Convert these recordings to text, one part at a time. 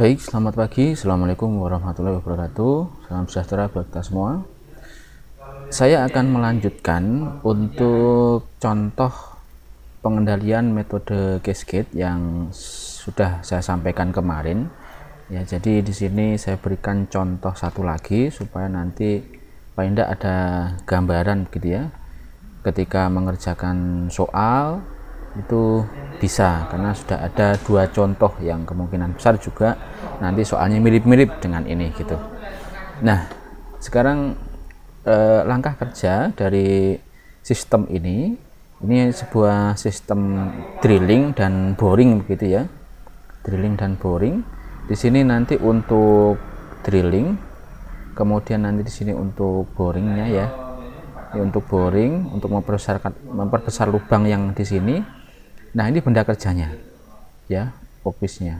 Baik, selamat pagi. Assalamualaikum warahmatullahi wabarakatuh. Salam sejahtera buat kita semua. Saya akan melanjutkan untuk contoh pengendalian metode cascade yang sudah saya sampaikan kemarin. Ya, jadi di sini saya berikan contoh satu lagi supaya nanti pak tidak ada gambaran gitu ya. Ketika mengerjakan soal itu bisa karena sudah ada dua contoh yang kemungkinan besar juga nanti soalnya mirip-mirip dengan ini gitu nah sekarang eh, langkah kerja dari sistem ini ini sebuah sistem drilling dan boring begitu ya drilling dan boring di sini nanti untuk drilling kemudian nanti di sini untuk boringnya ya, ini untuk boring untuk memperbesar memperbesar lubang yang di sini Nah, ini benda kerjanya. Ya, fokusnya.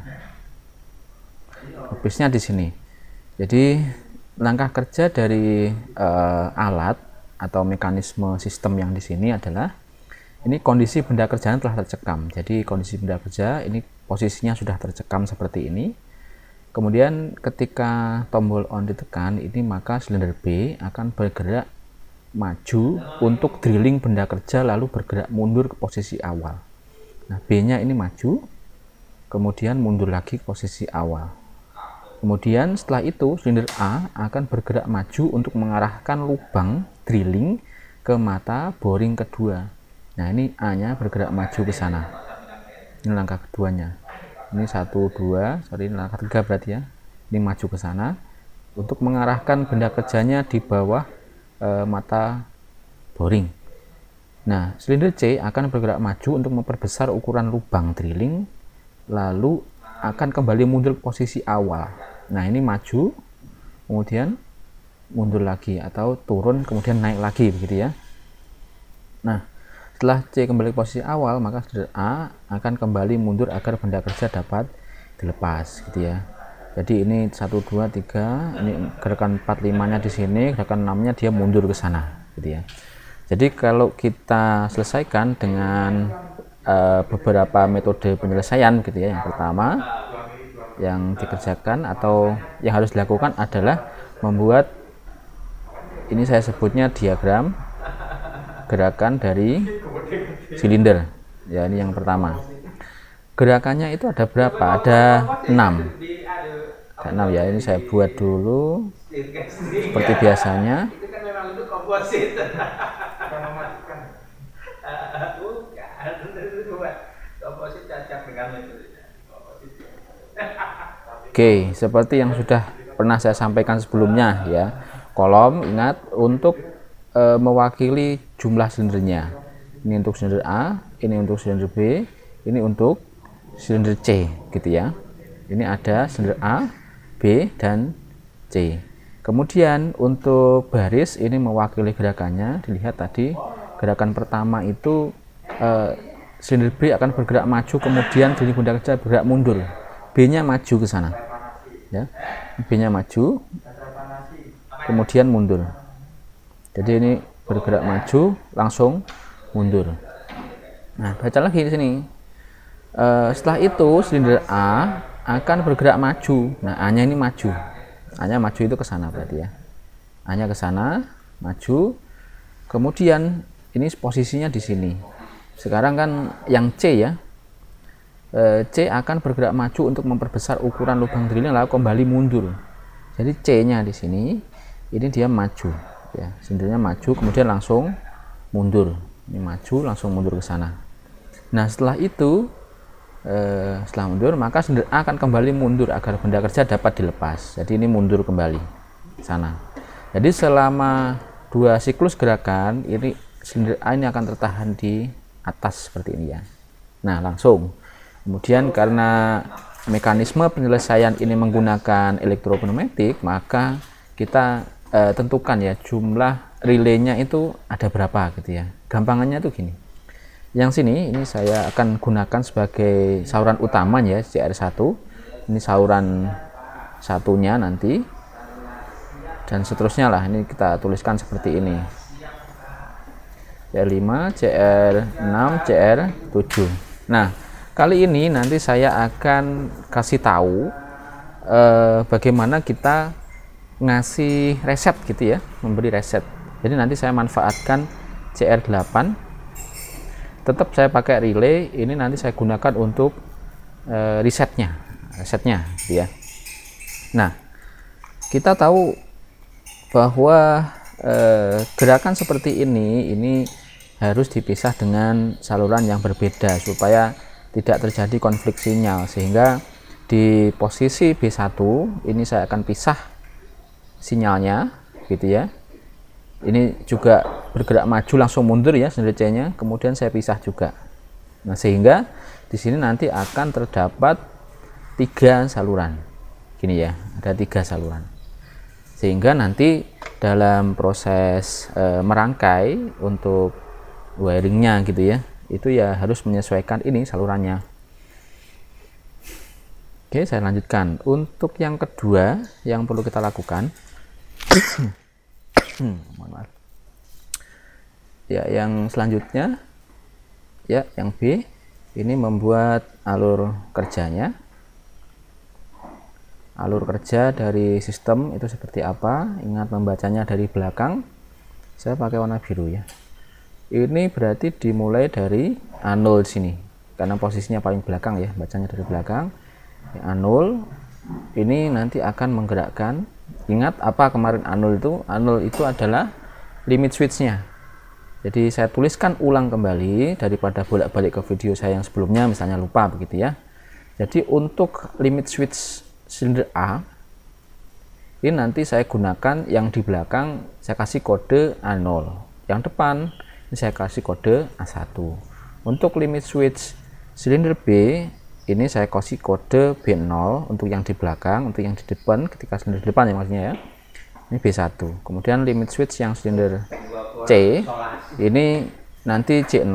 Fokusnya di sini. Jadi, langkah kerja dari uh, alat atau mekanisme sistem yang di sini adalah ini kondisi benda kerjanya telah tercekam. Jadi, kondisi benda kerja ini posisinya sudah tercekam seperti ini. Kemudian ketika tombol on ditekan, ini maka silinder B akan bergerak maju untuk drilling benda kerja lalu bergerak mundur ke posisi awal. Nah, B-nya ini maju, kemudian mundur lagi ke posisi awal. Kemudian setelah itu silinder A akan bergerak maju untuk mengarahkan lubang drilling ke mata boring kedua. Nah ini A-nya bergerak maju ke sana. Ini langkah keduanya. Ini satu dua, sorry ini langkah tiga berarti ya. Ini maju ke sana untuk mengarahkan benda kerjanya di bawah e, mata boring. Nah, silinder C akan bergerak maju untuk memperbesar ukuran lubang drilling, lalu akan kembali mundur ke posisi awal. Nah, ini maju, kemudian mundur lagi atau turun kemudian naik lagi begitu ya. Nah, setelah C kembali ke posisi awal, maka silinder A akan kembali mundur agar benda kerja dapat dilepas gitu ya. Jadi ini 1 2 3, ini gerakan 4 5-nya di sini, gerakan 6-nya dia mundur ke sana gitu ya. Jadi kalau kita selesaikan dengan uh, beberapa metode penyelesaian gitu ya. Yang pertama yang dikerjakan atau yang harus dilakukan adalah membuat ini saya sebutnya diagram gerakan dari silinder. Ya ini yang pertama. Gerakannya itu ada berapa? Ada 6. Ada 6 ya. Ini saya buat dulu seperti biasanya. Oke, seperti yang sudah pernah saya sampaikan sebelumnya ya. Kolom ingat untuk e, mewakili jumlah silindernya. Ini untuk silinder A, ini untuk silinder B, ini untuk silinder C gitu ya. Ini ada silinder A, B dan C. Kemudian untuk baris ini mewakili gerakannya. Dilihat tadi gerakan pertama itu e, silinder B akan bergerak maju kemudian silinder bunda kerja bergerak mundur B-nya maju ke sana. Ya. B-nya maju, kemudian mundur. Jadi ini bergerak maju, langsung mundur. Nah, baca lagi di sini. E, setelah itu silinder A akan bergerak maju. Nah, A-nya ini maju. A-nya maju itu ke sana berarti ya. A-nya ke sana, maju. Kemudian ini posisinya di sini. Sekarang kan yang C ya, E, C akan bergerak maju untuk memperbesar ukuran lubang drilling lalu kembali mundur. Jadi C-nya di sini ini dia maju ya, sendirinya maju kemudian langsung mundur. Ini maju langsung mundur ke sana. Nah, setelah itu eh, setelah mundur maka sendir A akan kembali mundur agar benda kerja dapat dilepas. Jadi ini mundur kembali ke sana. Jadi selama dua siklus gerakan ini sendir A ini akan tertahan di atas seperti ini ya. Nah, langsung Kemudian karena mekanisme penyelesaian ini menggunakan elektropneumatik, maka kita e, tentukan ya jumlah relaynya itu ada berapa gitu ya. Gampangannya tuh gini. Yang sini ini saya akan gunakan sebagai sauran utama ya CR1. Ini sauran satunya nanti dan seterusnya lah ini kita tuliskan seperti ini CR5, CR6, CR7 nah Kali ini nanti saya akan kasih tahu eh, bagaimana kita ngasih resep gitu ya, memberi resep Jadi nanti saya manfaatkan CR8 tetap saya pakai relay ini nanti saya gunakan untuk e, eh, resetnya resetnya gitu ya nah kita tahu bahwa e, gerakan seperti ini ini harus dipisah dengan saluran yang berbeda supaya tidak terjadi konflik sinyal sehingga di posisi B1 ini saya akan pisah sinyalnya gitu ya ini juga bergerak maju langsung mundur ya sendiri C-nya kemudian saya pisah juga nah sehingga di sini nanti akan terdapat tiga saluran gini ya ada tiga saluran sehingga nanti dalam proses e, merangkai untuk wiringnya gitu ya itu ya harus menyesuaikan ini salurannya Oke, saya lanjutkan. Untuk yang kedua yang perlu kita lakukan, hmm, Ya, yang selanjutnya, ya, yang B, ini membuat alur kerjanya. Alur kerja dari sistem itu seperti apa? Ingat membacanya dari belakang. Saya pakai warna biru ya ini berarti dimulai dari anul sini karena posisinya paling belakang ya bacanya dari belakang a anul ini nanti akan menggerakkan ingat apa kemarin anul itu anul itu adalah limit switchnya jadi saya tuliskan ulang kembali daripada bolak-balik ke video saya yang sebelumnya misalnya lupa begitu ya jadi untuk limit switch silinder A ini nanti saya gunakan yang di belakang saya kasih kode A0 yang depan ini saya kasih kode A1 untuk limit switch silinder B ini saya kasih kode B0 untuk yang di belakang untuk yang di depan ketika silinder depan ya maksudnya ya ini B1 kemudian limit switch yang silinder C ini nanti C0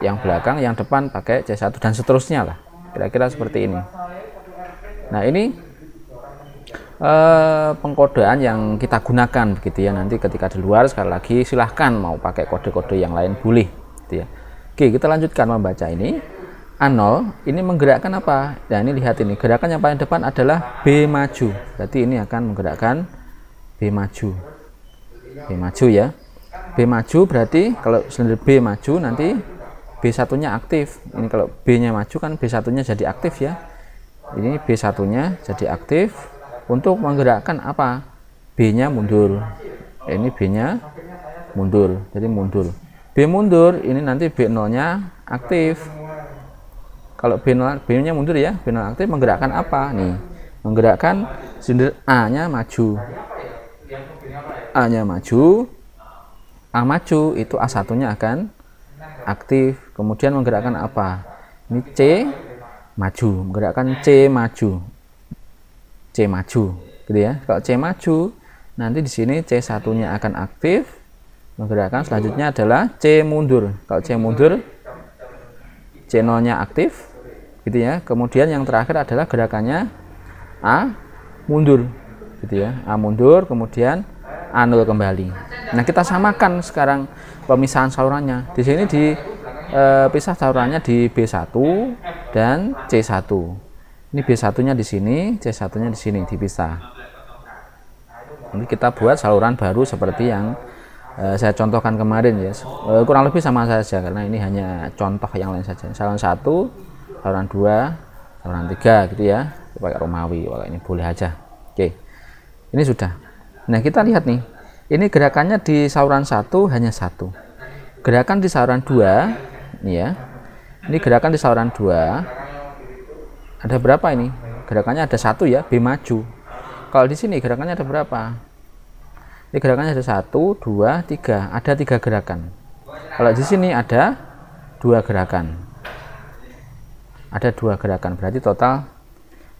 yang belakang yang depan pakai C1 dan seterusnya lah kira-kira seperti ini nah ini Eh, pengkodean yang kita gunakan begitu ya nanti ketika di luar sekali lagi silahkan mau pakai kode-kode yang lain boleh gitu ya oke kita lanjutkan membaca ini A0 ini menggerakkan apa nah ini lihat ini gerakan yang paling depan adalah B maju berarti ini akan menggerakkan B maju B maju ya B maju berarti kalau silinder B maju nanti B satunya aktif ini kalau B nya maju kan B satunya jadi aktif ya ini B satunya jadi aktif untuk menggerakkan apa B-nya mundur ya, ini B-nya mundur jadi mundur B mundur ini nanti B0 nya aktif kalau B0 B nya mundur ya B0 aktif menggerakkan apa nih menggerakkan silinder A nya maju A nya maju A maju itu A1 nya akan aktif kemudian menggerakkan apa ini C maju menggerakkan C maju C maju gitu ya kalau C maju nanti di sini C satunya akan aktif menggerakkan selanjutnya adalah C mundur kalau C mundur C nolnya aktif gitu ya kemudian yang terakhir adalah gerakannya A mundur gitu ya A mundur kemudian A nol kembali nah kita samakan sekarang pemisahan salurannya di sini di eh, pisah salurannya di B1 dan C1 ini B1-nya di sini, C1-nya di sini, dipisah. Nanti kita buat saluran baru seperti yang e, saya contohkan kemarin ya. E, kurang lebih sama saja karena ini hanya contoh yang lain saja. Saluran 1, saluran 2, saluran 3 gitu ya. pakai Romawi, pakai ini boleh aja. Oke. Ini sudah. Nah, kita lihat nih. Ini gerakannya di saluran 1 hanya satu. Gerakan di saluran 2 ya. Ini gerakan di saluran 2 ada berapa ini gerakannya ada satu ya B maju kalau di sini gerakannya ada berapa ini gerakannya ada satu dua tiga ada tiga gerakan kalau di sini ada dua gerakan ada dua gerakan berarti total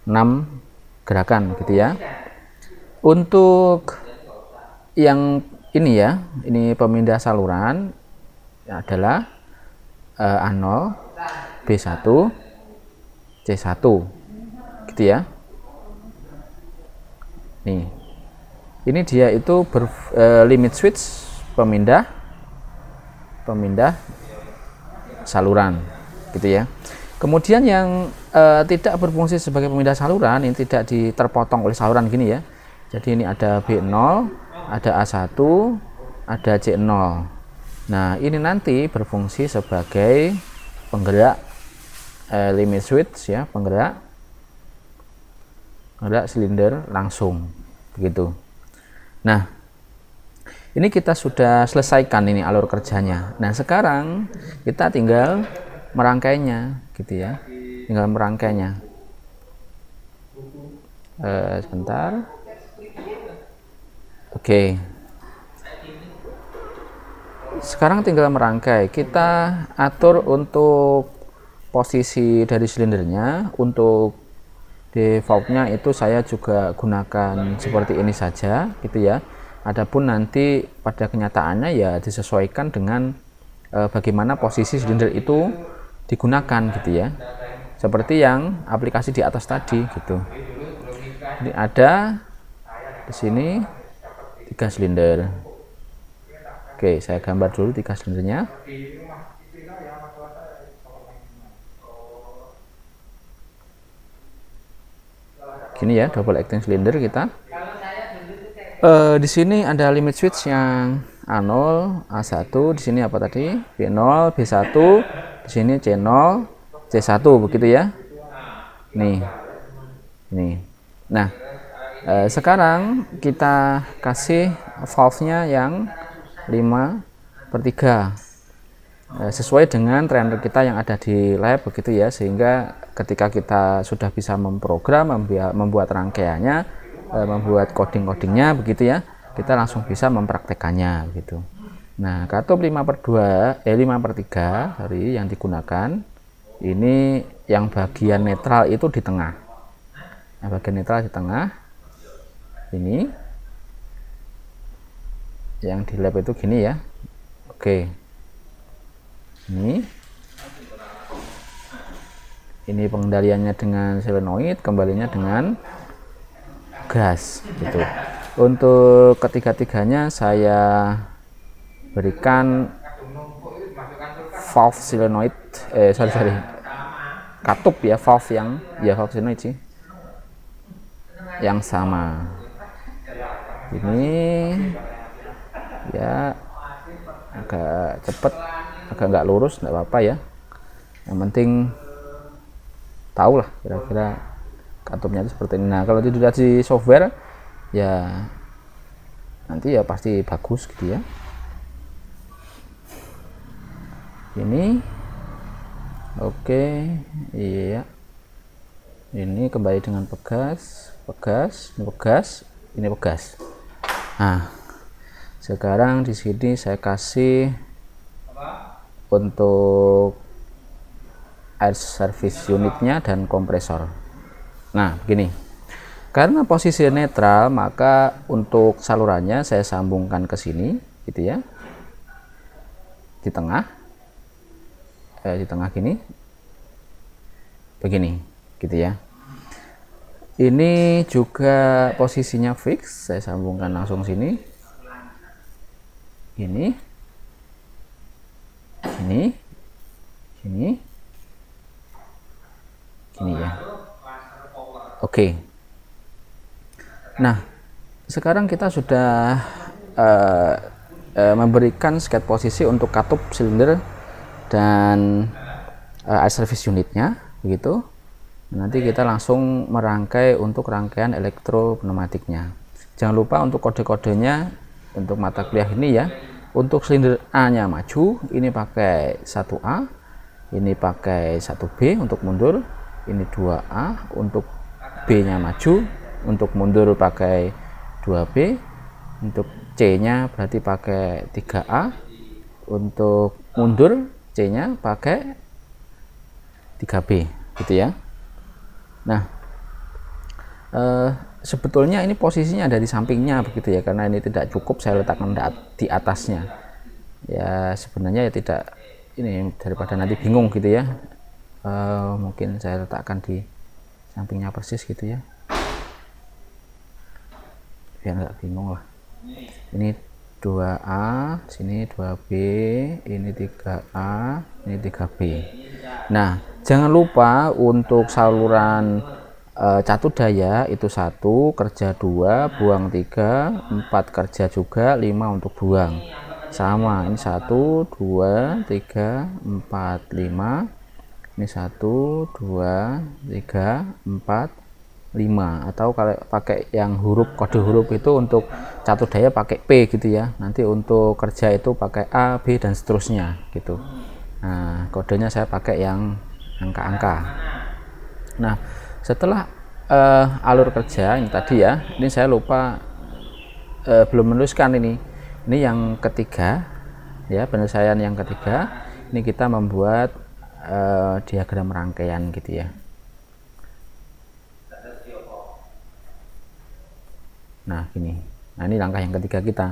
enam gerakan gitu ya untuk yang ini ya ini pemindah saluran adalah eh, A0 B1 C1 gitu ya nih ini dia itu ber, e, limit switch pemindah pemindah saluran gitu ya kemudian yang e, tidak berfungsi sebagai pemindah saluran ini tidak diterpotong oleh saluran gini ya jadi ini ada B0 ada A1 ada C0 nah ini nanti berfungsi sebagai penggerak eh, limit switch ya penggerak penggerak silinder langsung begitu nah ini kita sudah selesaikan ini alur kerjanya nah sekarang kita tinggal merangkainya gitu ya tinggal merangkainya eh, sebentar oke okay sekarang tinggal merangkai kita atur untuk posisi dari silindernya untuk defaultnya itu saya juga gunakan seperti ini saja gitu ya Adapun nanti pada kenyataannya ya disesuaikan dengan e, bagaimana posisi silinder itu digunakan gitu ya seperti yang aplikasi di atas tadi gitu ini ada di sini tiga silinder oke saya gambar dulu tiga silindernya gini ya double acting cylinder kita e, di sini ada limit switch yang A0 A1 di sini apa tadi B0 B1 di sini C0 C1 begitu ya nih nih nah e, sekarang kita kasih valve nya yang 5 per 3 Eh, sesuai dengan trainer kita yang ada di lab begitu ya sehingga ketika kita sudah bisa memprogram membuat rangkaiannya eh, membuat coding-codingnya begitu ya kita langsung bisa mempraktekannya gitu nah kartu 5 per 2 eh 5 per 3 dari yang digunakan ini yang bagian netral itu di tengah nah, bagian netral di tengah ini yang di lab itu gini ya oke ini ini pengendaliannya dengan selenoid kembalinya dengan gas gitu untuk ketiga-tiganya saya berikan valve selenoid, eh sorry sorry katup ya valve yang ya valve selenoid sih yang sama ini ya agak cepet agak nggak lurus nggak apa-apa ya yang penting tahu lah kira-kira katupnya itu seperti ini nah kalau itu sudah di software ya nanti ya pasti bagus gitu ya ini oke iya ini kembali dengan pegas pegas ini pegas ini pegas nah sekarang di sini saya kasih untuk air service unitnya dan kompresor nah begini karena posisi netral maka untuk salurannya saya sambungkan ke sini gitu ya di tengah eh, di tengah gini begini gitu ya ini juga posisinya fix saya sambungkan langsung sini ini sini sini sini ya oke okay. nah sekarang kita sudah uh, uh, memberikan skate posisi untuk katup silinder dan uh, air service unitnya begitu nanti kita langsung merangkai untuk rangkaian elektro pneumatiknya. jangan lupa untuk kode-kodenya untuk mata kuliah ini ya untuk silinder A nya maju ini pakai 1A ini pakai 1B untuk mundur ini 2A untuk B nya maju untuk mundur pakai 2B untuk C nya berarti pakai 3A untuk mundur C nya pakai 3B gitu ya nah eh, sebetulnya ini posisinya ada di sampingnya begitu ya karena ini tidak cukup saya letakkan di atasnya ya sebenarnya ya tidak ini daripada nanti bingung gitu ya e, mungkin saya letakkan di sampingnya persis gitu ya biar nggak bingung lah ini 2A sini 2B ini 3A ini 3B nah jangan lupa untuk saluran Eh, catu daya itu satu kerja dua buang tiga empat kerja juga lima untuk buang sama ini satu dua tiga empat lima ini satu dua tiga empat lima atau kalau pakai yang huruf kode huruf itu untuk catu daya pakai P gitu ya nanti untuk kerja itu pakai A B dan seterusnya gitu nah kodenya saya pakai yang angka-angka nah setelah uh, alur kerja ini tadi ya ini saya lupa uh, belum menuliskan ini ini yang ketiga ya penyelesaian yang ketiga ini kita membuat uh, diagram rangkaian gitu ya nah gini nah ini langkah yang ketiga kita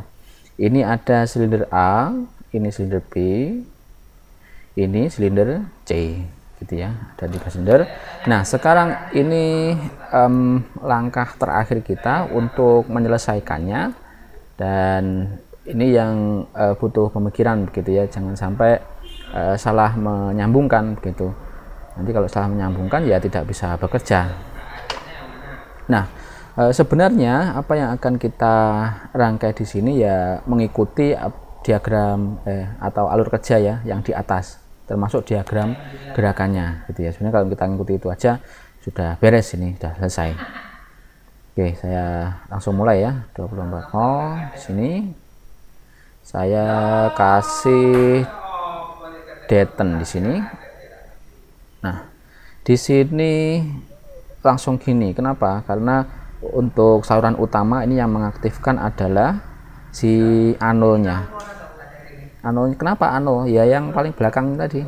ini ada silinder A ini silinder B ini silinder C gitu ya ada tiga sender nah sekarang ini um, langkah terakhir kita untuk menyelesaikannya dan ini yang uh, butuh pemikiran begitu ya jangan sampai uh, salah menyambungkan begitu nanti kalau salah menyambungkan ya tidak bisa bekerja nah e, sebenarnya apa yang akan kita rangkai di sini ya mengikuti diagram eh, atau alur kerja ya yang di atas termasuk diagram gerakannya gitu ya sebenarnya kalau kita ngikuti itu aja sudah beres ini sudah selesai oke saya langsung mulai ya 24 nol sini saya kasih deten di sini nah di sini langsung gini kenapa karena untuk saluran utama ini yang mengaktifkan adalah si anulnya ano kenapa ano ya yang paling belakang tadi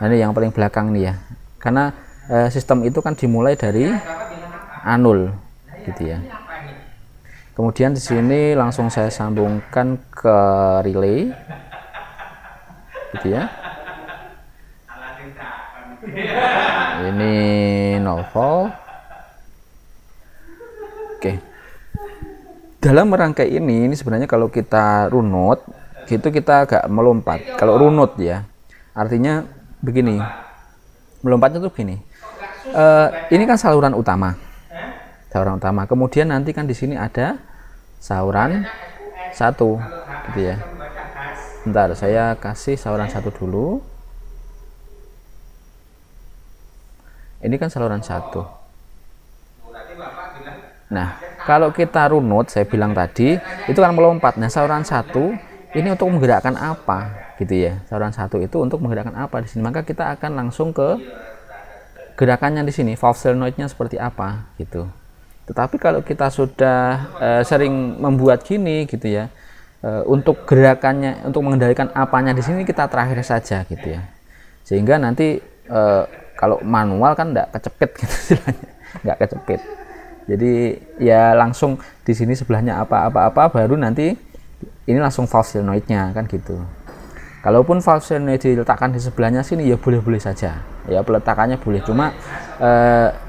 ini yang paling belakang nih ya karena eh, sistem itu kan dimulai dari anul gitu ya kemudian di sini langsung saya sambungkan ke relay gitu ya ini novel oke dalam rangka ini ini sebenarnya kalau kita runut gitu kita agak melompat. Kalau runut ya, artinya begini. Melompatnya tuh gini. e, ini kan saluran utama. Saluran utama. Kemudian nanti kan di sini ada saluran satu, gitu ya. ntar saya kasih saluran satu dulu. Ini kan saluran satu. Nah, kalau kita runut, saya bilang tadi, itu kan melompat. Nah, saluran satu ini untuk menggerakkan apa gitu ya saluran satu itu untuk menggerakkan apa di sini maka kita akan langsung ke gerakannya di sini valve solenoidnya seperti apa gitu tetapi kalau kita sudah uh, sering membuat gini gitu ya uh, untuk gerakannya untuk mengendalikan apanya di sini kita terakhir saja gitu ya sehingga nanti uh, kalau manual kan enggak kecepit gitu istilahnya enggak kecepit jadi ya langsung di sini sebelahnya apa apa apa baru nanti ini langsung valve solenoidnya kan gitu kalaupun valve solenoid diletakkan di sebelahnya sini ya boleh-boleh saja ya peletakannya boleh cuma e,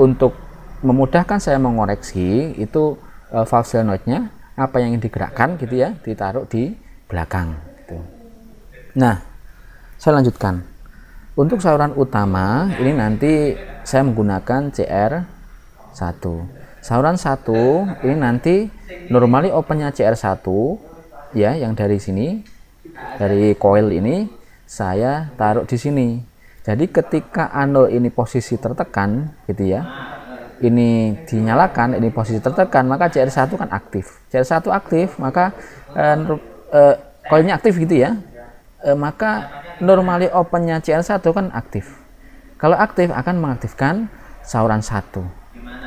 untuk memudahkan saya mengoreksi itu e, valve solenoidnya apa yang ingin digerakkan gitu ya ditaruh di belakang gitu. nah saya lanjutkan untuk saluran utama ini nanti saya menggunakan CR1 saluran 1 ini nanti normally opennya CR1 ya yang dari sini dari koil ini saya taruh di sini jadi ketika anode ini posisi tertekan gitu ya ini dinyalakan ini posisi tertekan maka CR1 kan aktif CR1 aktif maka eh, eh, koilnya aktif gitu ya eh, maka normally opennya CR1 kan aktif kalau aktif akan mengaktifkan sauran 1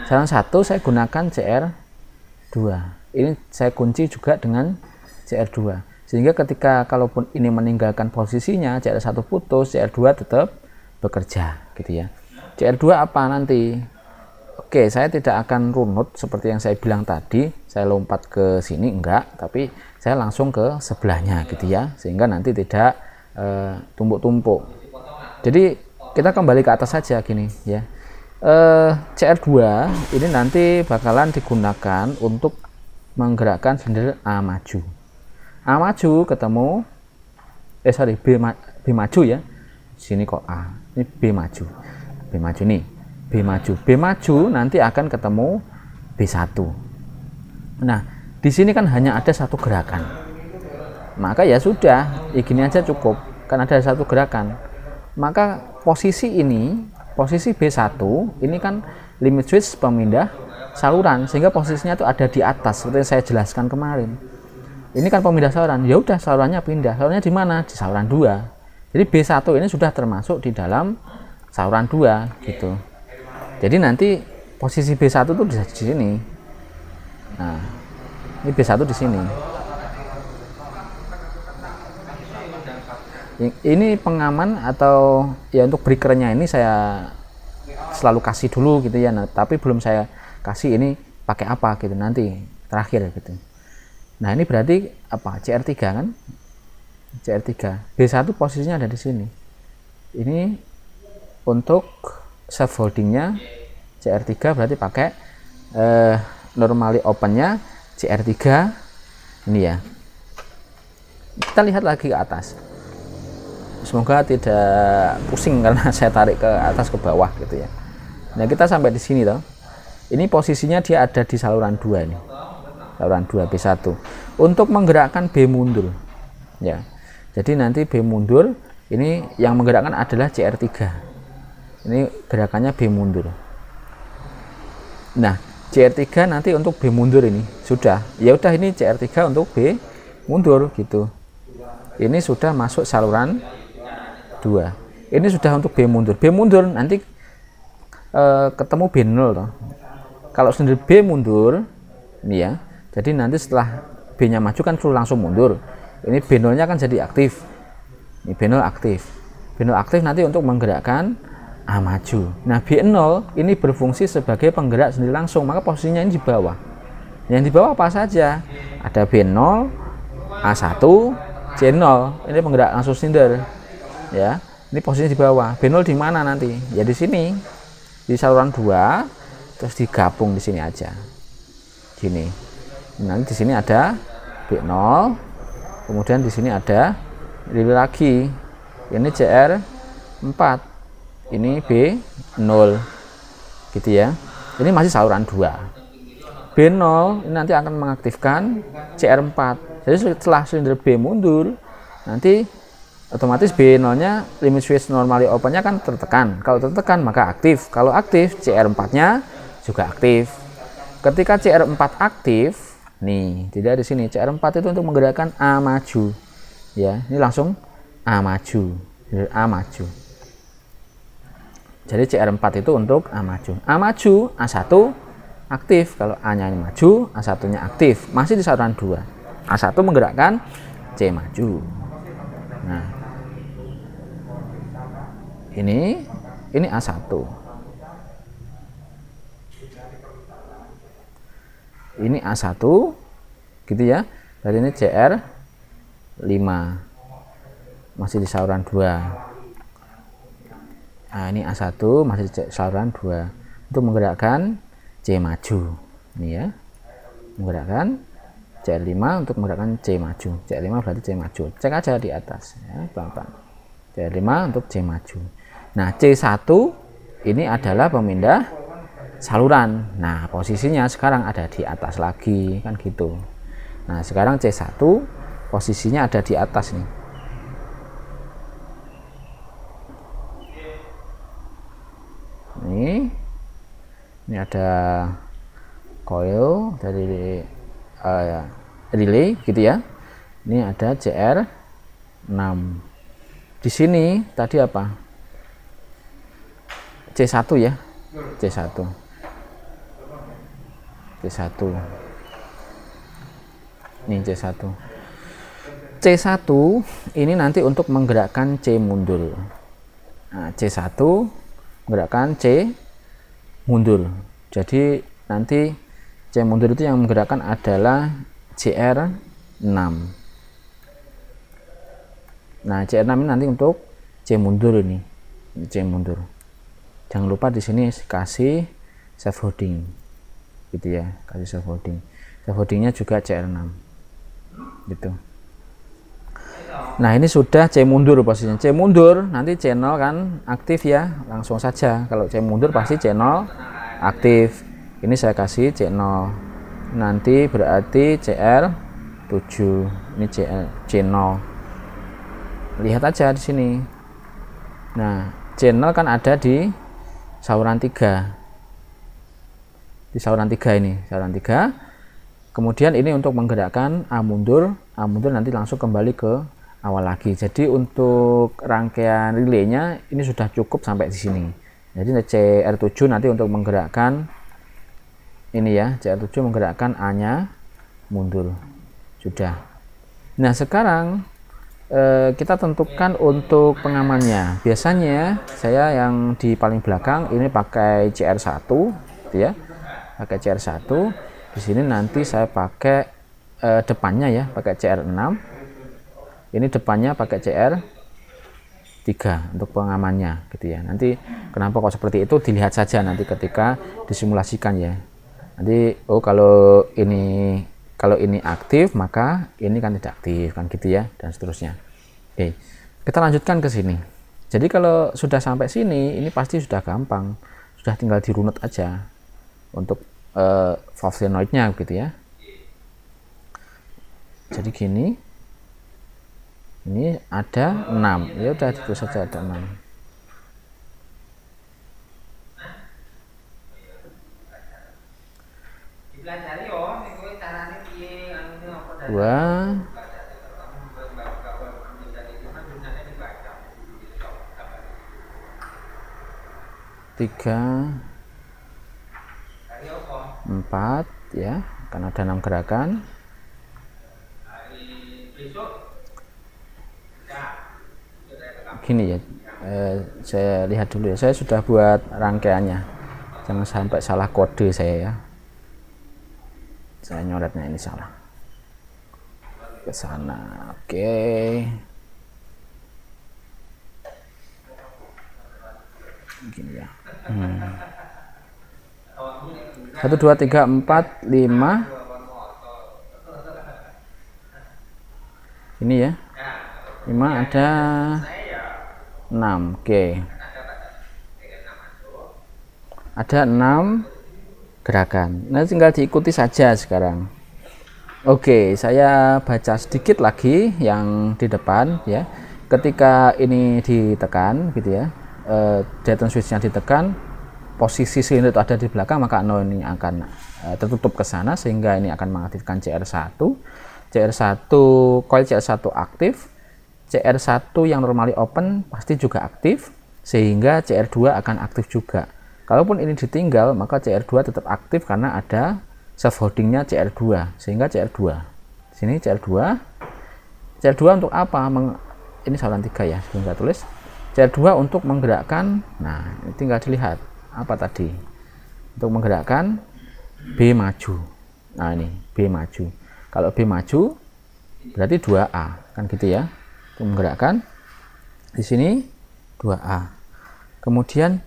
Sauran 1 saya gunakan CR2 ini saya kunci juga dengan CR2 sehingga ketika kalaupun ini meninggalkan posisinya CR1 putus CR2 tetap bekerja gitu ya CR2 apa nanti Oke saya tidak akan runut seperti yang saya bilang tadi saya lompat ke sini enggak tapi saya langsung ke sebelahnya gitu ya sehingga nanti tidak eh, tumpuk-tumpuk e, jadi kita kembali ke atas saja gini ya eh, CR2 ini nanti bakalan digunakan untuk menggerakkan sendiri A maju A maju ketemu eh sorry B, ma B maju ya sini kok A ini B maju B maju nih B maju B maju nanti akan ketemu B1 nah di sini kan hanya ada satu gerakan maka ya sudah ya aja cukup kan ada satu gerakan maka posisi ini posisi B1 ini kan limit switch pemindah saluran sehingga posisinya itu ada di atas seperti yang saya jelaskan kemarin ini kan pemindah saluran ya udah salurannya pindah salurannya di mana di saluran 2 jadi B1 ini sudah termasuk di dalam saluran 2 gitu jadi nanti posisi B1 tuh di sini nah ini B1 di sini ini pengaman atau ya untuk breakernya ini saya selalu kasih dulu gitu ya nah, tapi belum saya kasih ini pakai apa gitu nanti terakhir gitu Nah, ini berarti apa? CR3 kan? CR3. B1 posisinya ada di sini. Ini untuk subholdingnya CR3 berarti pakai eh, normally opennya CR3 ini ya. Kita lihat lagi ke atas. Semoga tidak pusing karena saya tarik ke atas ke bawah gitu ya. Nah, kita sampai di sini toh. Ini posisinya dia ada di saluran dua ini tawuran 2 B1 untuk menggerakkan B mundur ya jadi nanti B mundur ini yang menggerakkan adalah CR3 ini gerakannya B mundur nah CR3 nanti untuk B mundur ini sudah ya udah ini CR3 untuk B mundur gitu ini sudah masuk saluran 2 ini sudah untuk B mundur B mundur nanti e, ketemu B0 kalau sendiri B mundur ini ya jadi nanti setelah B-nya maju kan perlu langsung mundur. Ini b nya kan jadi aktif. Ini B0 aktif. B0 aktif nanti untuk menggerakkan A maju. Nah, B0 ini berfungsi sebagai penggerak sendiri langsung, maka posisinya ini di bawah. Yang di bawah apa saja? Ada B0, A1, C0. Ini penggerak langsung sinder Ya. Ini posisinya di bawah. B0 di mana nanti? Ya di sini. Di saluran 2 terus digabung di sini aja. Gini nanti di sini ada B0 kemudian di sini ada ini lagi ini CR 4 ini B0 gitu ya ini masih saluran 2 B0 ini nanti akan mengaktifkan CR4 jadi setelah silinder B mundur nanti otomatis B0 nya limit switch normally nya kan tertekan kalau tertekan maka aktif kalau aktif CR4 nya juga aktif ketika CR4 aktif Nih, tidak di sini. CR4 itu untuk menggerakkan A maju. Ya, ini langsung A maju. A maju. Jadi CR4 itu untuk A maju. A maju, A1 aktif. Kalau A-nya ini maju, A1-nya aktif. Masih di saluran 2. A1 menggerakkan C maju. Nah, ini ini A1 ini A1 gitu ya dari ini CR 5 masih di saluran 2 nah ini A1 masih di saluran 2 untuk menggerakkan C maju ini ya menggerakkan CR5 untuk menggerakkan C maju CR5 berarti C maju cek aja di atas ya pelan-pelan CR5 untuk C maju nah C1 ini adalah pemindah saluran. Nah, posisinya sekarang ada di atas lagi, kan gitu. Nah, sekarang C1 posisinya ada di atas nih. Ini ini ada coil dari uh, relay gitu ya. Ini ada CR6. Di sini tadi apa? C1 ya. C1. C1 ini C1 C1 ini nanti untuk menggerakkan C mundur nah, C1 menggerakkan C mundur jadi nanti C mundur itu yang menggerakkan adalah cr 6 nah cr 6 ini nanti untuk C mundur ini C mundur jangan lupa di sini kasih save holding gitu ya kasih self holding self holdingnya juga CR6 gitu nah ini sudah C mundur posisinya C mundur nanti channel kan aktif ya langsung saja kalau C mundur pasti channel aktif ini saya kasih C0 nanti berarti CR 7 ini CR C0 lihat aja di sini nah channel kan ada di sauran 3 di saluran tiga ini saluran tiga kemudian ini untuk menggerakkan A mundur A mundur nanti langsung kembali ke awal lagi jadi untuk rangkaian relaynya ini sudah cukup sampai di sini jadi CR7 nanti untuk menggerakkan ini ya CR7 menggerakkan A nya mundur sudah nah sekarang eh, kita tentukan untuk pengamannya biasanya saya yang di paling belakang ini pakai CR1 gitu ya pakai CR1 di sini nanti saya pakai eh, depannya ya pakai CR6 ini depannya pakai CR3 untuk pengamannya gitu ya nanti kenapa kok seperti itu dilihat saja nanti ketika disimulasikan ya nanti oh kalau ini kalau ini aktif maka ini kan tidak aktif kan gitu ya dan seterusnya oke kita lanjutkan ke sini jadi kalau sudah sampai sini ini pasti sudah gampang sudah tinggal dirunut aja untuk uh, flavonoidnya gitu ya jadi gini ini ada 6 ya udah itu saja ada 6 anu, dua tiga 4 ya karena ada 6 gerakan gini ya eh, saya lihat dulu ya saya sudah buat rangkaiannya jangan sampai salah kode saya ya saya nyoretnya ini salah ke sana oke okay. gini ya hmm satu dua tiga empat lima ini ya lima ada enam oke okay. ada enam gerakan nah tinggal diikuti saja sekarang oke okay, saya baca sedikit lagi yang di depan ya ketika ini ditekan gitu ya uh, switchnya ditekan posisi silinder itu ada di belakang maka nol ini akan e, tertutup ke sana sehingga ini akan mengaktifkan CR1 CR1 coil CR1 aktif CR1 yang normally open pasti juga aktif sehingga CR2 akan aktif juga kalaupun ini ditinggal maka CR2 tetap aktif karena ada self holdingnya CR2 sehingga CR2 sini CR2 CR2 untuk apa Meng ini saluran tiga ya sebelum saya tulis CR2 untuk menggerakkan nah ini tinggal dilihat apa tadi untuk menggerakkan B maju nah ini B maju kalau B maju berarti 2A kan gitu ya untuk menggerakkan di sini 2A kemudian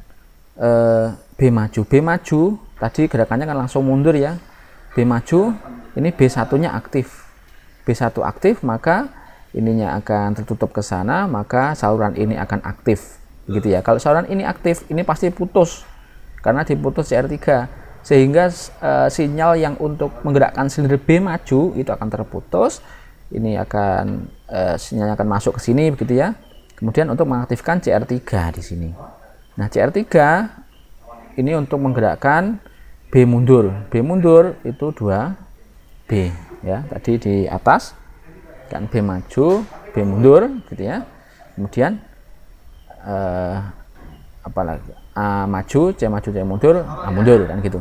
eh, B maju B maju tadi gerakannya kan langsung mundur ya B maju ini B1 nya aktif B1 aktif maka ininya akan tertutup ke sana maka saluran ini akan aktif begitu ya kalau saluran ini aktif ini pasti putus karena diputus CR3 sehingga e, sinyal yang untuk menggerakkan silinder B maju itu akan terputus ini akan e, sinyalnya akan masuk ke sini begitu ya kemudian untuk mengaktifkan CR3 di sini nah CR3 ini untuk menggerakkan B mundur B mundur itu 2 B ya tadi di atas kan B maju B mundur gitu ya kemudian e, apalagi A ah, maju, C maju, C mundur, A oh, iya. mundur kan gitu.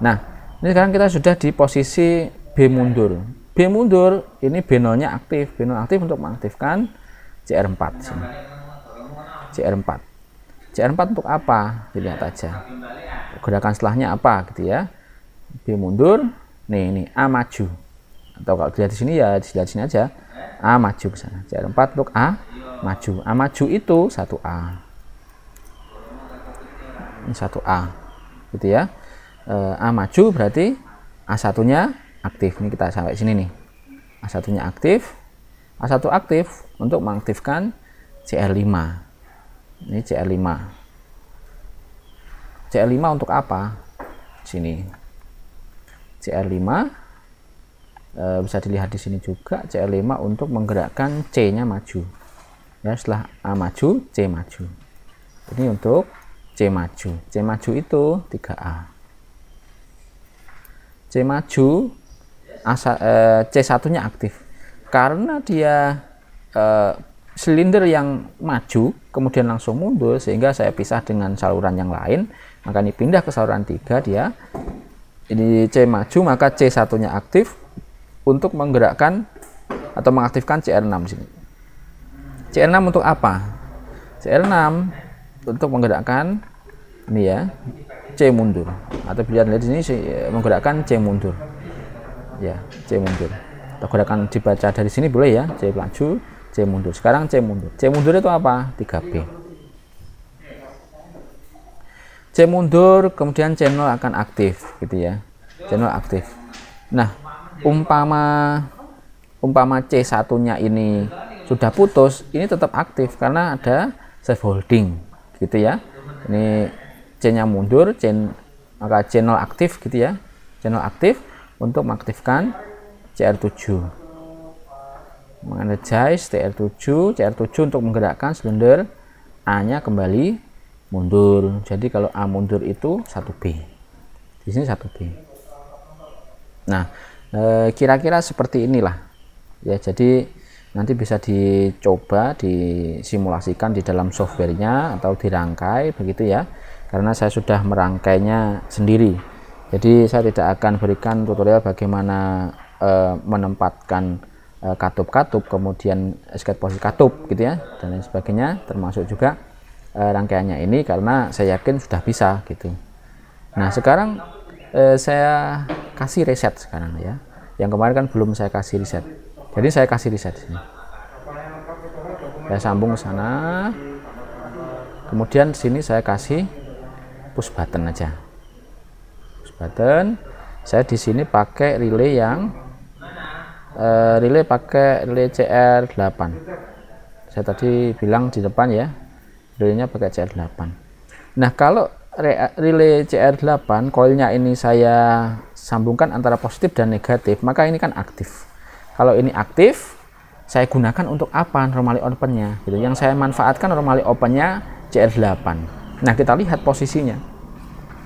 Nah, ini sekarang kita sudah di posisi B mundur. B mundur ini b 0 aktif. B0 aktif untuk mengaktifkan CR4 sini. CR4. CR4 untuk apa? Dilihat aja. Gerakan setelahnya apa gitu ya. B mundur, nih ini A maju. Atau kalau dilihat di sini ya dilihat di sini aja. A maju ke sana. CR4 untuk A maju. A maju itu 1A ini satu A gitu ya e, A maju berarti a satunya aktif ini kita sampai sini nih a satunya aktif a satu aktif untuk mengaktifkan CR5 ini CR5 CR5 untuk apa sini CR5 e, eh, bisa dilihat di sini juga CR5 untuk menggerakkan C nya maju ya setelah A maju C maju ini untuk C maju. C maju itu 3A. C maju e, C1-nya aktif. Karena dia eh, silinder yang maju kemudian langsung mundur sehingga saya pisah dengan saluran yang lain, maka ini pindah ke saluran 3 dia. Ini C maju maka C1-nya aktif untuk menggerakkan atau mengaktifkan CR6 sini. CR6 untuk apa? CR6 untuk menggerakkan ini ya C mundur atau pilihan lihat di sini eh, menggerakkan C mundur ya C mundur atau gerakan dibaca dari sini boleh ya C maju C mundur sekarang C mundur C mundur itu apa 3B C mundur kemudian channel akan aktif gitu ya channel aktif nah umpama umpama C satunya ini sudah putus ini tetap aktif karena ada self holding gitu ya ini chainnya mundur chain maka channel aktif gitu ya channel aktif untuk mengaktifkan CR7 mengenergize TR7 CR7 untuk menggerakkan silinder A nya kembali mundur jadi kalau A mundur itu 1B di sini 1B nah eh, kira-kira seperti inilah ya jadi nanti bisa dicoba disimulasikan di dalam softwarenya atau dirangkai begitu ya karena saya sudah merangkainya sendiri jadi saya tidak akan berikan tutorial bagaimana e, menempatkan eh, katup-katup e, kemudian skate posisi katup gitu ya dan lain sebagainya termasuk juga e, rangkaiannya ini karena saya yakin sudah bisa gitu nah sekarang saya kasih reset sekarang ya yang kemarin kan belum saya kasih reset jadi saya kasih riset sini. Saya sambung ke sana. Kemudian sini saya kasih push button aja. Push button. Saya di sini pakai relay yang uh, relay pakai relay CR8. Saya tadi bilang di depan ya, relaynya pakai CR8. Nah, kalau relay CR8 koilnya ini saya sambungkan antara positif dan negatif, maka ini kan aktif kalau ini aktif saya gunakan untuk apa normally opennya gitu yang saya manfaatkan normally open-nya CR8 nah kita lihat posisinya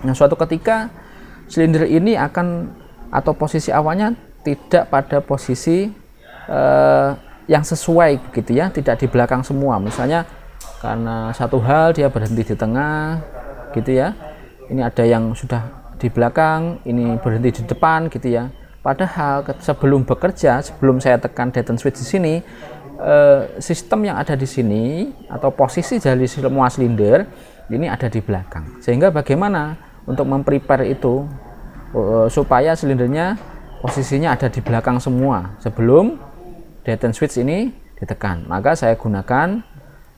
nah suatu ketika silinder ini akan atau posisi awalnya tidak pada posisi eh, yang sesuai gitu ya tidak di belakang semua misalnya karena satu hal dia berhenti di tengah gitu ya ini ada yang sudah di belakang ini berhenti di depan gitu ya Padahal sebelum bekerja, sebelum saya tekan detent switch di sini, eh, sistem yang ada di sini atau posisi dari semua silinder ini ada di belakang. Sehingga bagaimana untuk memprepare itu eh, supaya silindernya posisinya ada di belakang semua sebelum detent switch ini ditekan. Maka saya gunakan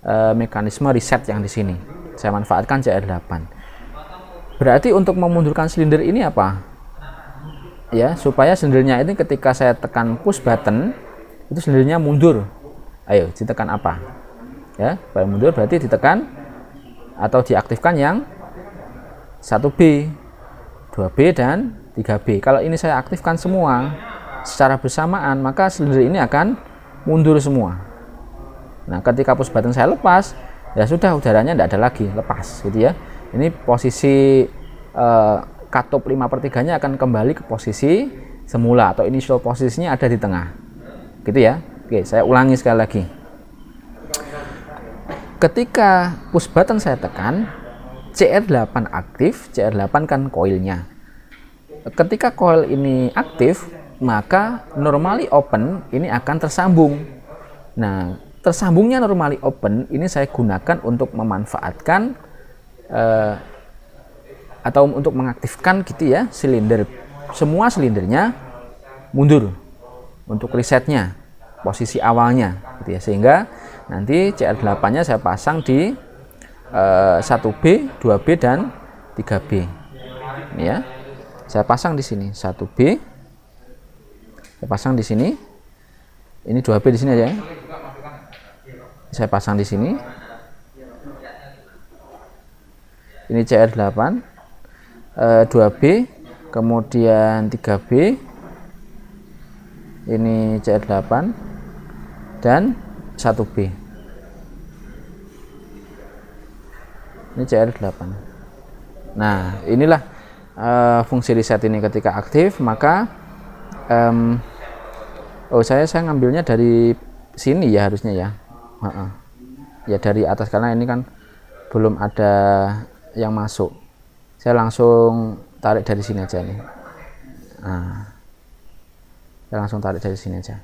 eh, mekanisme reset yang di sini. Saya manfaatkan CR8. Berarti untuk memundurkan silinder ini apa? ya supaya sendirinya ini ketika saya tekan push button itu sendirinya mundur ayo ditekan apa ya supaya mundur berarti ditekan atau diaktifkan yang 1B 2B dan 3B kalau ini saya aktifkan semua secara bersamaan maka sendiri ini akan mundur semua nah ketika push button saya lepas ya sudah udaranya tidak ada lagi lepas gitu ya ini posisi eh, katup 5 per 3 nya akan kembali ke posisi semula atau initial posisinya ada di tengah gitu ya oke saya ulangi sekali lagi ketika push button saya tekan CR8 aktif CR8 kan koilnya ketika coil ini aktif maka normally open ini akan tersambung nah tersambungnya normally open ini saya gunakan untuk memanfaatkan eh, atau untuk mengaktifkan gitu ya silinder semua silindernya mundur untuk risetnya posisi awalnya gitu ya sehingga nanti CR8 nya saya pasang di uh, 1B 2B dan 3B ini ya saya pasang di sini 1B saya pasang di sini ini 2B di sini aja ya saya pasang di sini ini CR8 e, eh, 2B kemudian 3B ini C8 dan 1B ini cr 8 nah inilah e, fungsi reset ini ketika aktif maka e, oh saya saya ngambilnya dari sini ya harusnya ya ya dari atas karena ini kan belum ada yang masuk saya langsung tarik dari sini aja nih nah, saya langsung tarik dari sini aja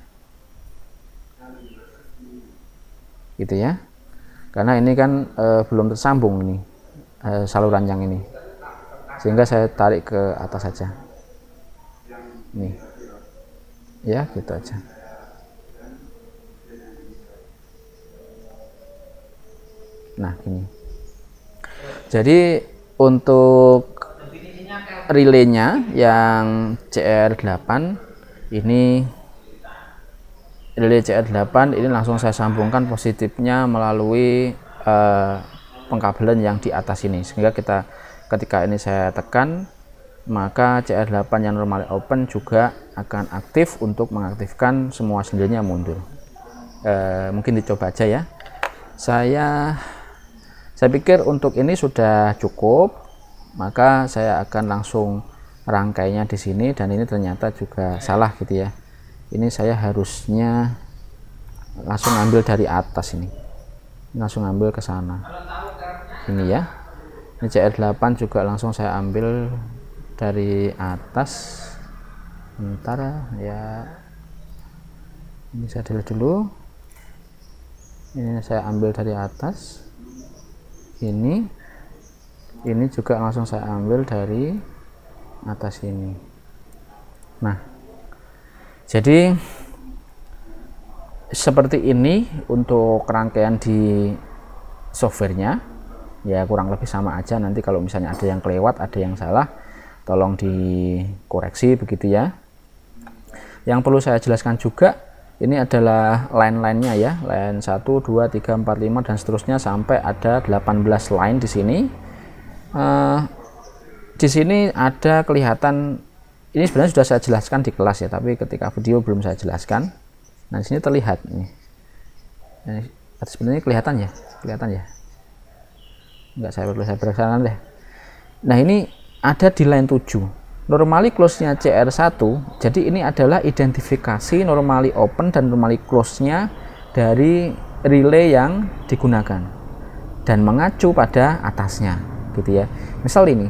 gitu ya karena ini kan e, belum tersambung ini e, saluran yang ini sehingga saya tarik ke atas saja nih ya gitu aja nah ini jadi untuk relaynya yang CR8 ini relay CR8 ini langsung saya sambungkan positifnya melalui eh, pengkabelan yang di atas ini sehingga kita ketika ini saya tekan maka CR8 yang normal open juga akan aktif untuk mengaktifkan semua sendirinya mundur eh, mungkin dicoba aja ya saya saya pikir untuk ini sudah cukup, maka saya akan langsung rangkainya di sini dan ini ternyata juga salah gitu ya. Ini saya harusnya langsung ambil dari atas ini. Langsung ambil ke sana. Ini ya. Ini CR8 juga langsung saya ambil dari atas. Bentar ya. Ini saya delete dulu. Ini saya ambil dari atas ini ini juga langsung saya ambil dari atas ini nah jadi seperti ini untuk rangkaian di softwarenya ya kurang lebih sama aja nanti kalau misalnya ada yang kelewat ada yang salah tolong dikoreksi begitu ya yang perlu saya jelaskan juga ini adalah line-line-nya ya line 1 2 3 4 5 dan seterusnya sampai ada 18 line di sini uh, di sini ada kelihatan ini sebenarnya sudah saya jelaskan di kelas ya tapi ketika video belum saya jelaskan nah di sini terlihat nih nah, sebenarnya kelihatan ya kelihatan ya enggak saya perlu saya deh nah ini ada di line 7 normally close-nya CR1 jadi ini adalah identifikasi normally open dan normally close-nya dari relay yang digunakan dan mengacu pada atasnya gitu ya misal ini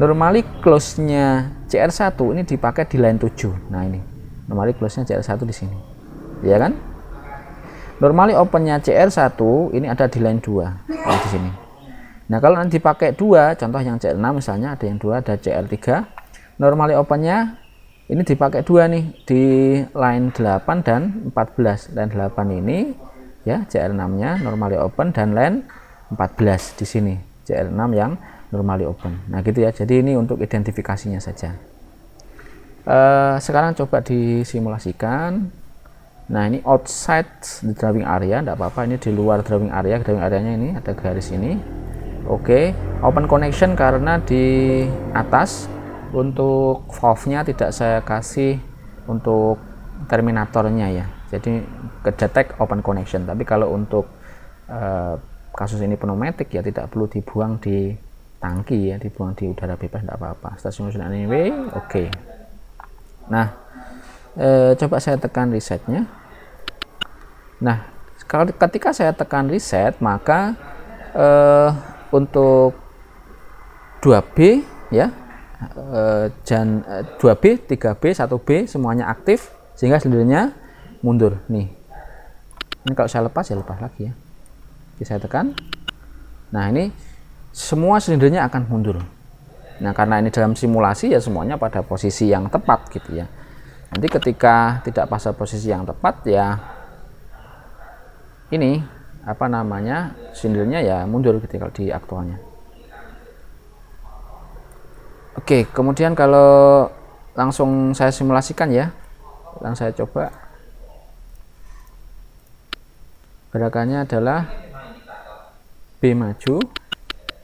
normally close-nya CR1 ini dipakai di line 7 nah ini normally close-nya CR1 di sini ya kan normally open-nya CR1 ini ada di line 2 nah, di sini nah kalau nanti pakai dua, contoh yang CR6 misalnya ada yang dua ada CR3 normally opennya ini dipakai dua nih di line 8 dan 14 line 8 ini ya JL6 nya normally open dan line 14 di sini JL6 yang normally open nah gitu ya jadi ini untuk identifikasinya saja uh, sekarang coba disimulasikan nah ini outside the drawing area tidak apa-apa ini di luar drawing area drawing areanya ini ada garis ini oke okay. open connection karena di atas untuk valve-nya tidak saya kasih untuk terminatornya ya jadi ke detect open connection tapi kalau untuk uh, kasus ini pneumatic ya tidak perlu dibuang di tangki ya dibuang di udara bebas tidak apa-apa sudah anyway oke okay. nah e, coba saya tekan resetnya nah kalau ketika saya tekan reset maka e, untuk 2B ya dan eh, jan 2B, 3B, 1B semuanya aktif sehingga sendirinya mundur nih. Ini kalau saya lepas ya lepas lagi ya. Oke, saya tekan. Nah, ini semua silindernya akan mundur. Nah, karena ini dalam simulasi ya semuanya pada posisi yang tepat gitu ya. Nanti ketika tidak pada posisi yang tepat ya ini apa namanya silindernya ya mundur ketika gitu di aktualnya. Oke, kemudian kalau langsung saya simulasikan ya. Langsung saya coba. Gerakannya adalah B maju,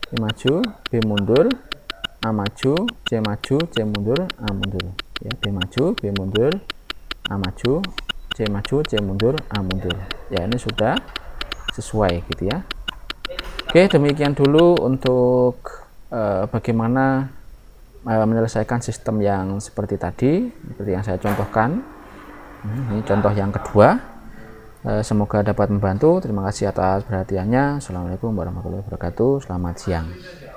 B maju, B mundur, A maju, C maju, C mundur, A mundur. Ya, B maju, B mundur, A maju, C maju, C mundur, A mundur. Ya, ini sudah sesuai gitu ya. Oke, demikian dulu untuk uh, bagaimana Eh, menyelesaikan sistem yang seperti tadi, seperti yang saya contohkan. Hmm, ini contoh yang kedua. Eh, semoga dapat membantu. Terima kasih atas perhatiannya. Assalamualaikum warahmatullahi wabarakatuh. Selamat siang.